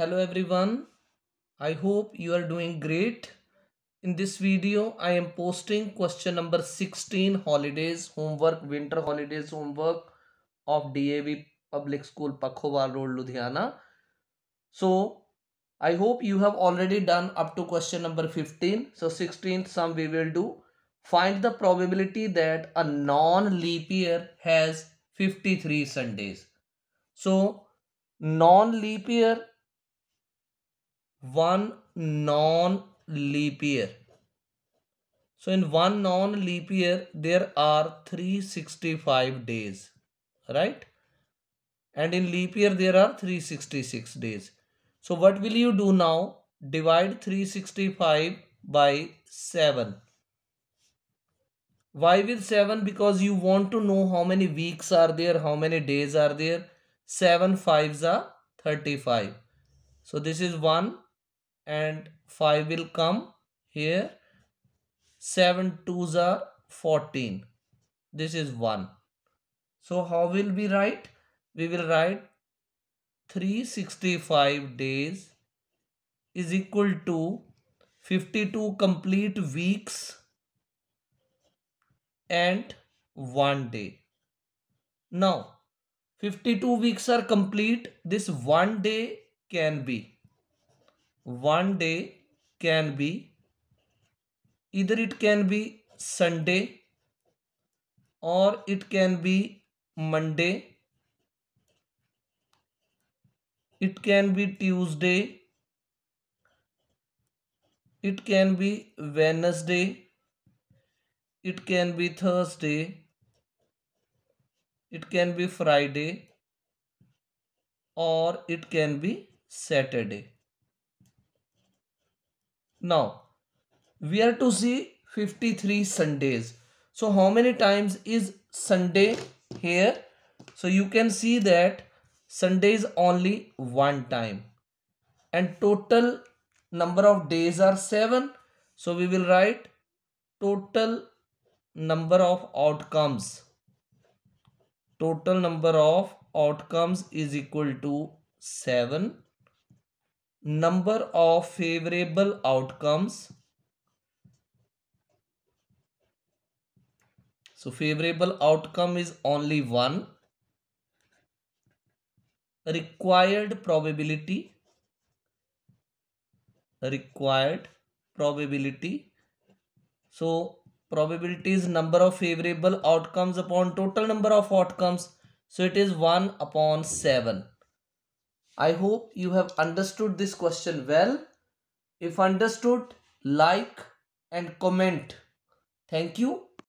hello everyone i hope you are doing great in this video i am posting question number 16 holidays homework winter holidays homework of dav public school pakhowal road ludhiana so i hope you have already done up to question number 15 so 16th sum we will do find the probability that a non leap year has 53 sundays so non leap year one non leap year so in one non leap year there are 365 days right and in leap year there are 366 days so what will you do now divide 365 by 7 why with 7 because you want to know how many weeks are there how many days are there 7 fives are 35 so this is 1 and 5 will come here 7 2s are 14 this is 1 so how will we write we will write 365 days is equal to 52 complete weeks and 1 day. Now, 52 weeks are complete. This 1 day can be one day can be either it can be Sunday or it can be Monday, it can be Tuesday, it can be Wednesday, it can be Thursday, it can be Friday or it can be Saturday. Now, we are to see 53 Sundays. So, how many times is Sunday here? So, you can see that Sunday is only one time. And total number of days are 7. So, we will write total number of outcomes. Total number of outcomes is equal to 7 number of favorable outcomes so favorable outcome is only one required probability required probability so probability is number of favorable outcomes upon total number of outcomes so it is 1 upon 7 I hope you have understood this question well. If understood, like and comment. Thank you.